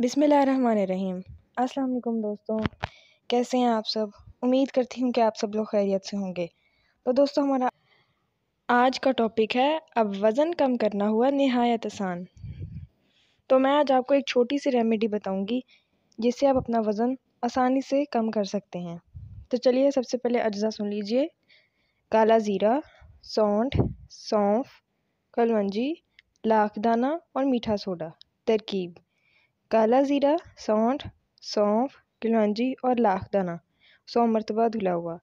बिसमीम अस्सलाम दोस्तों कैसे हैं आप सब उम्मीद करती हूँ कि आप सब लोग खैरियत से होंगे तो दोस्तों हमारा आज का टॉपिक है अब वज़न कम करना हुआ नहायत आसान तो मैं आज आपको एक छोटी सी रेमेडी बताऊँगी जिससे आप अपना वज़न आसानी से कम कर सकते हैं तो चलिए सबसे पहले अज्जा सुन लीजिए काला ज़ीरा सौंठ सौंफ कलवंजी लाख दाना और मीठा सोडा तरकीब काला ज़ीरा सौंठ सौंफ कलौंजी और लाख दाना सौ मरतबा धुला हुआ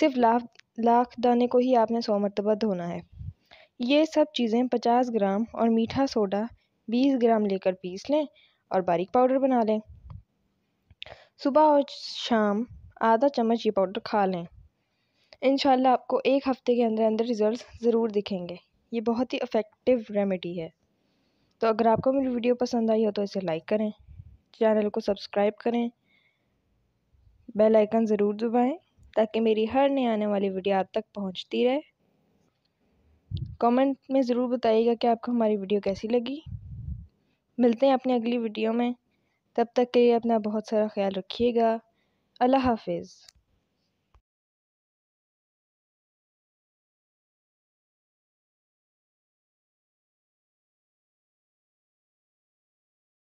सिर्फ लाख लाख दाने को ही आपने सौ मरतबा धोना है ये सब चीज़ें पचास ग्राम और मीठा सोडा बीस ग्राम लेकर पीस लें और बारीक पाउडर बना लें सुबह और शाम आधा चम्मच ये पाउडर खा लें इन आपको एक हफ़्ते के अंदर अंदर रिज़ल्ट ज़रूर दिखेंगे ये बहुत ही इफ़ेक्टिव रेमेडी है तो अगर आपको मेरी वीडियो पसंद आई हो तो इसे लाइक करें चैनल को सब्सक्राइब करें बेल आइकन ज़रूर दबाएं ताकि मेरी हर नई आने वाली वीडियो आप तक पहुंचती रहे कमेंट में ज़रूर बताइएगा कि आपको हमारी वीडियो कैसी लगी मिलते हैं अपनी अगली वीडियो में तब तक के लिए अपना बहुत सारा ख्याल रखिएगा अल्लाह हाफिज़